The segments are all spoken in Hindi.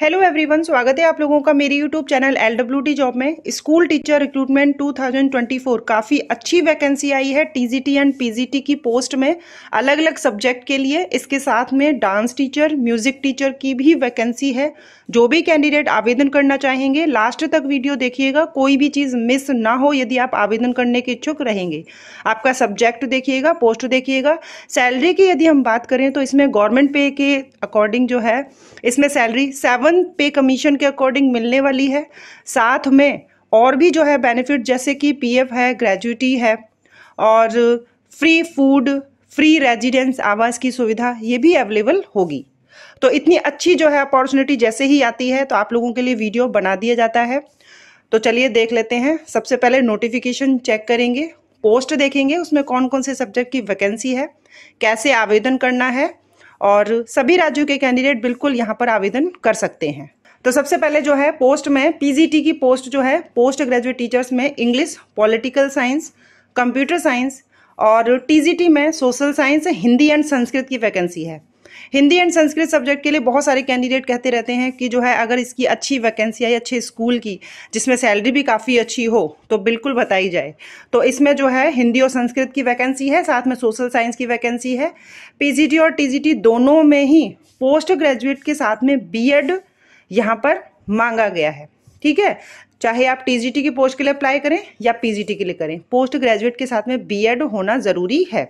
हेलो एवरीवन स्वागत है आप लोगों का मेरी YouTube channel L W T job में स्कूल टीचर रिक्रूटमेंट 2024 काफ़ी अच्छी वैकेंसी आई है टीजीटी एंड पीजीटी की पोस्ट में अलग अलग सब्जेक्ट के लिए इसके साथ में डांस टीचर म्यूजिक टीचर की भी वैकेंसी है जो भी कैंडिडेट आवेदन करना चाहेंगे लास्ट तक वीडियो देखिएगा कोई भी चीज़ मिस ना हो यदि आप आवेदन करने के इच्छुक रहेंगे आपका सब्जेक्ट देखिएगा पोस्ट देखिएगा सैलरी की यदि हम बात करें तो इसमें गवर्नमेंट पे के अकॉर्डिंग जो है इसमें salary seven seven pay commission के अकॉर्डिंग मिलने वाली है साथ में और भी जो है बेनिफिट जैसे कि पीएफ है ग्रेजुटी है और फ्री फूड फ्री रेजिडेंस आवास की सुविधा ये भी अवेलेबल होगी तो इतनी अच्छी जो है अपॉर्चुनिटी जैसे ही आती है तो आप लोगों के लिए वीडियो बना दिया जाता है तो चलिए देख लेते हैं सबसे पहले नोटिफिकेशन चेक करेंगे पोस्ट देखेंगे उसमें कौन कौन से सब्जेक्ट की वैकेंसी है कैसे आवेदन करना है और सभी राज्यों के कैंडिडेट बिल्कुल यहाँ पर आवेदन कर सकते हैं तो सबसे पहले जो है पोस्ट में पीजीटी की पोस्ट जो है पोस्ट ग्रेजुएट टीचर्स में English political science computer science और टीजीटी में social science Hindi and Sanskrit की वैकेंसी है हिंदी एंड संस्कृत सब्जेक्ट के लिए बहुत सारे कैंडिडेट कहते रहते हैं कि जो है अगर इसकी अच्छी वैकेंसी आई अच्छे स्कूल की जिसमें सैलरी भी काफ़ी अच्छी हो तो बिल्कुल बताई जाए तो इसमें जो है हिंदी और संस्कृत की वैकेंसी है साथ में सोशल साइंस की वैकेंसी है पी और टी दोनों में ही पोस्ट ग्रेजुएट के साथ में एड यहाँ पर मांगा गया है ठीक है चाहे आप टी की पोस्ट के लिए अप्लाई करें या टी के लिए करें पोस्ट ग्रेजुएट के साथ में एड होना जरूरी है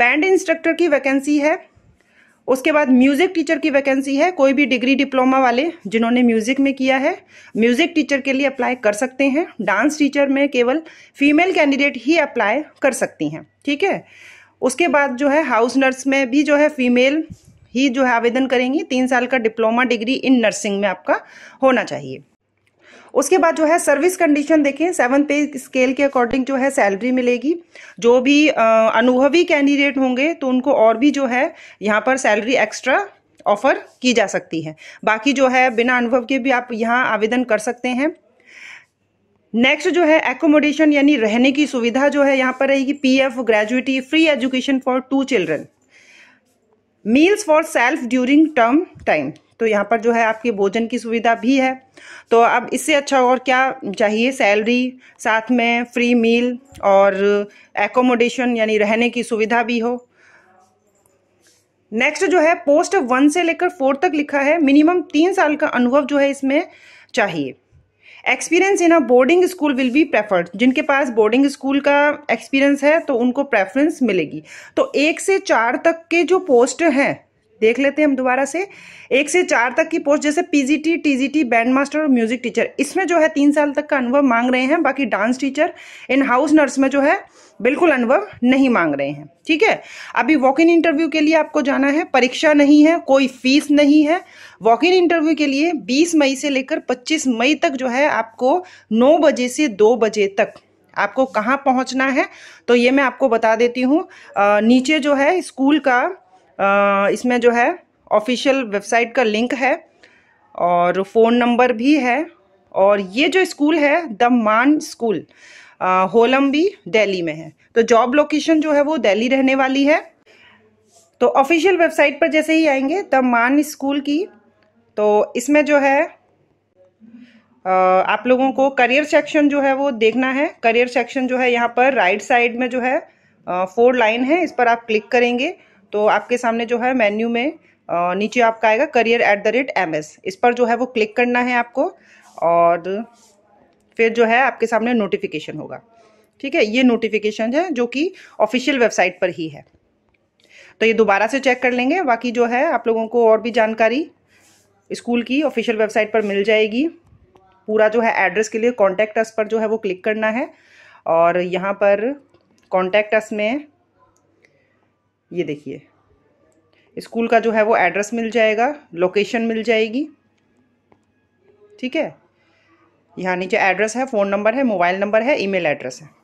बैंड इंस्ट्रक्टर की वैकेंसी है उसके बाद म्यूज़िक टीचर की वैकेंसी है कोई भी डिग्री डिप्लोमा वाले जिन्होंने म्यूज़िक में किया है म्यूज़िक टीचर के लिए अप्लाई कर सकते हैं डांस टीचर में केवल फीमेल कैंडिडेट ही अप्लाई कर सकती हैं ठीक है उसके बाद जो है हाउस नर्स में भी जो है फीमेल ही जो है आवेदन करेंगी तीन साल का डिप्लोमा डिग्री इन नर्सिंग में आपका होना चाहिए उसके बाद जो है सर्विस कंडीशन देखें सेवन पे स्केल के अकॉर्डिंग जो है सैलरी मिलेगी जो भी अनुभवी कैंडिडेट होंगे तो उनको और भी जो है यहाँ पर सैलरी एक्स्ट्रा ऑफर की जा सकती है बाकी जो है बिना अनुभव के भी आप यहाँ आवेदन कर सकते हैं नेक्स्ट जो है एकोमोडेशन यानी रहने की सुविधा जो है यहाँ पर रहेगी PF gratuity free education for two children meals for self during term time तो यहाँ पर जो है आपके भोजन की सुविधा भी है तो अब इससे अच्छा और क्या चाहिए सैलरी साथ में फ्री मील और एकोमोडेशन यानी रहने की सुविधा भी हो नेक्स्ट जो है पोस्ट वन से लेकर फोर तक लिखा है मिनिमम तीन साल का अनुभव जो है इसमें चाहिए experience in a boarding school will be preferred जिनके पास बोर्डिंग स्कूल का एक्सपीरियंस है तो उनको प्रेफरेंस मिलेगी तो एक से चार तक के जो पोस्ट हैं देख लेते हैं हम दोबारा से एक से चार तक की पोस्ट जैसे पीजीटी टीजीटी बैंड मास्टर और म्यूजिक टीचर इसमें जो है तीन साल तक का अनुभव मांग रहे हैं बाकी dance teacher in house nurse में जो है बिल्कुल अनुभव नहीं मांग रहे हैं ठीक है अभी वॉक इन इंटरव्यू के लिए आपको जाना है परीक्षा नहीं है कोई फीस नहीं है वॉक इन इंटरव्यू के लिए 20 मई से लेकर 25 मई तक जो है आपको 9 बजे से 2 बजे तक आपको कहाँ पहुँचना है तो ये मैं आपको बता देती हूँ नीचे जो है स्कूल का इसमें जो है ऑफिशियल वेबसाइट का लिंक है और फ़ोन नंबर भी है और ये जो स्कूल है द मान स्कूल होलम भी दिल्ली में है तो जॉब लोकेशन जो है वो दिल्ली रहने वाली है तो ऑफिशियल वेबसाइट पर जैसे ही आएंगे द मान स्कूल की तो इसमें जो है आप लोगों को करियर सेक्शन जो है वो देखना है करियर सेक्शन जो है यहाँ पर राइट साइड में जो है फोर लाइन है इस पर आप क्लिक करेंगे तो आपके सामने जो है मेन्यू में नीचे आपका आएगा career at the rate M S इस पर जो है वो क्लिक करना है आपको और फिर जो है आपके सामने नोटिफिकेशन होगा ठीक है ये नोटिफिकेशन है जो कि ऑफिशियल वेबसाइट पर ही है तो ये दोबारा से चेक कर लेंगे बाकी जो है आप लोगों को और भी जानकारी स्कूल की ऑफिशियल वेबसाइट पर मिल जाएगी पूरा जो है एड्रेस के लिए कॉन्टैक्ट अस पर जो है वो क्लिक करना है और यहाँ पर कॉन्टैक्ट अस में ये देखिए स्कूल का जो है वो एड्रेस मिल जाएगा लोकेशन मिल जाएगी ठीक है यहाँ नीचे एड्रेस है फ़ोन नंबर है मोबाइल नंबर है ईमेल एड्रेस है